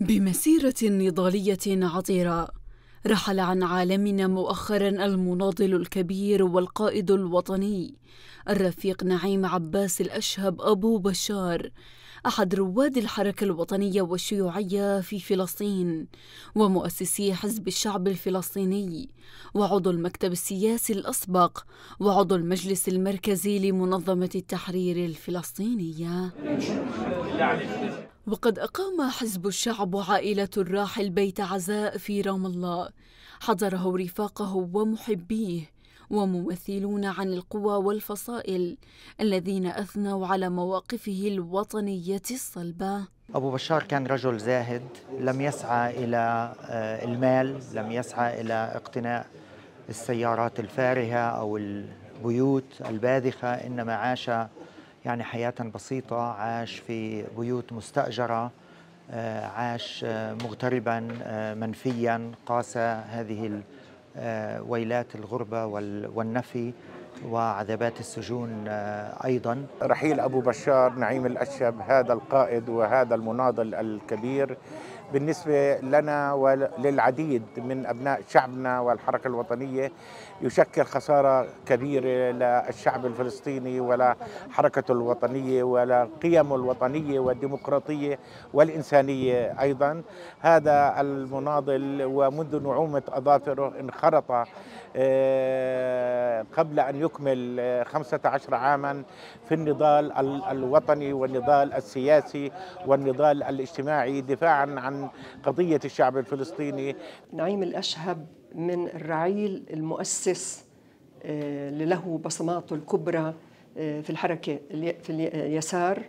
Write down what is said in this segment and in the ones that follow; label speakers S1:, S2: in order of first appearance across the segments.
S1: بمسيرة نضالية عطرة رحل عن عالمنا مؤخرا المناضل الكبير والقائد الوطني الرفيق نعيم عباس الأشهب أبو بشار أحد رواد الحركة الوطنية والشيوعية في فلسطين ومؤسسي حزب الشعب الفلسطيني وعضو المكتب السياسي الأسبق وعضو المجلس المركزي لمنظمة التحرير الفلسطينية وقد أقام حزب الشعب عائلة الراحل بيت عزاء في رام الله حضره رفاقه ومحبيه وممثلون عن القوى والفصائل الذين أثنوا على مواقفه الوطنية الصلبة
S2: أبو بشار كان رجل زاهد لم يسعى إلى آه، المال لم يسعى إلى اقتناء السيارات الفارهة أو البيوت الباذخة إنما عاش يعني حياة بسيطة عاش في بيوت مستأجرة آه، عاش آه، مغتربا منفيا قاس هذه آه، ويلات الغربة والنفي وعذابات السجون آه، أيضا رحيل
S3: أبو بشار نعيم الأشب هذا القائد وهذا المناضل الكبير بالنسبة لنا وللعديد من أبناء شعبنا والحركة الوطنية يشكل خسارة كبيرة للشعب الفلسطيني ولا حركة الوطنية ولا قيم الوطنية والديمقراطية والإنسانية أيضا هذا المناضل ومنذ نعومة أظافره انخرط آه، قبل أن يكمل 15 آه، عاما في النضال الوطني والنضال السياسي والنضال الاجتماعي دفاعا
S4: عن قضية الشعب الفلسطيني نعيم الأشهب من الرعيل المؤسس اللي آه، له بصماته الكبرى في الحركة في اليسار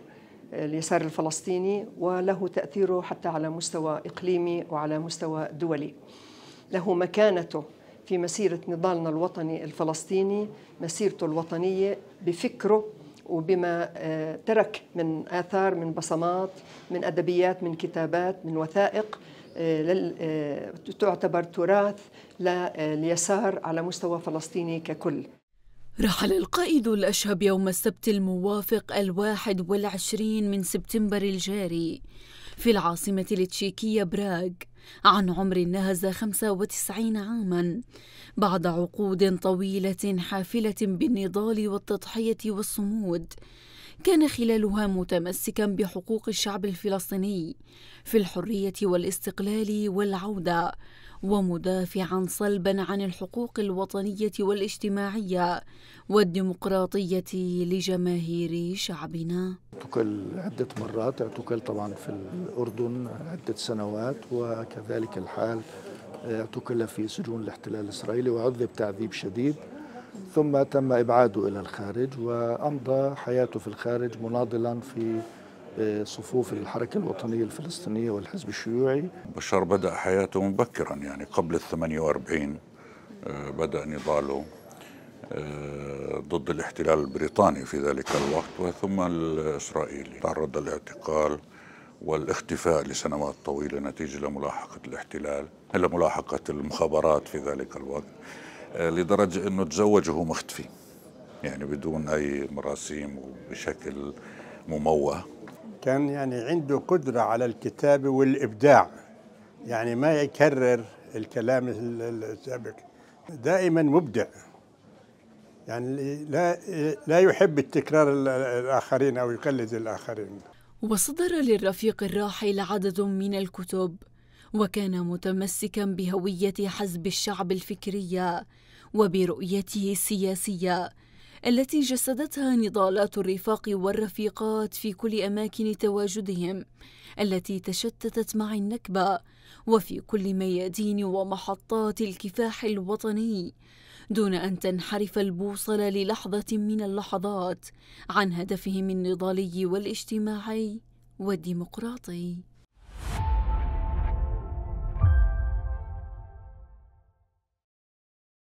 S4: اليسار الفلسطيني وله تأثيره حتى على مستوى إقليمي وعلى مستوى دولي له مكانته في مسيرة نضالنا الوطني الفلسطيني مسيرته الوطنية بفكره وبما آه، ترك من آثار من بصمات من أدبيات من كتابات من وثائق آه، آه، تعتبر تراث لليسار على مستوى فلسطيني ككل
S1: رحل القائد الأشهب يوم السبت الموافق الواحد والعشرين من سبتمبر الجاري في العاصمة التشيكية براغ عن عمر نهز 95 عاما بعد عقود طويلة حافلة بالنضال والتضحية والصمود كان خلالها متمسكا بحقوق الشعب الفلسطيني في الحرية والاستقلال والعودة ومدافعا صلبا عن الحقوق الوطنية والاجتماعية والديمقراطية لجماهير شعبنا
S2: اعتقل عدة مرات اعتقل طبعا في الأردن عدة سنوات وكذلك الحال اعتقل آه، في سجون الاحتلال الإسرائيلي وعذب تعذيب شديد ثم تم إبعاده إلى الخارج وأمضى حياته في الخارج مناضلا في آه، صفوف الحركة الوطنية الفلسطينية والحزب الشيوعي بشار بدأ حياته مبكرا يعني قبل ال 48 آه، بدأ نضاله آه، ضد الاحتلال البريطاني في ذلك الوقت وثم الإسرائيلي تعرض للاعتقال والاختفاء لسنوات طويلة نتيجة لملاحقة الاحتلال لملاحقة المخابرات في ذلك الوقت آه، لدرجة أنه تزوج وهو مختفي يعني بدون أي مراسيم وبشكل مموه كان يعني عنده قدرة على الكتابة والإبداع يعني ما يكرر الكلام السابق دائما مبدع يعني لا لا يحب التكرار الآخرين أو يقلد الآخرين
S1: وصدر للرفيق الراحل عدد من الكتب وكان متمسكا بهوية حزب الشعب الفكرية وبرؤيته السياسية التي جسدتها نضالات الرفاق والرفيقات في كل أماكن تواجدهم التي تشتتت مع النكبة وفي كل ميادين ومحطات الكفاح الوطني دون أن تنحرف البوصلة للحظة من اللحظات عن هدفهم النضالي والاجتماعي والديمقراطي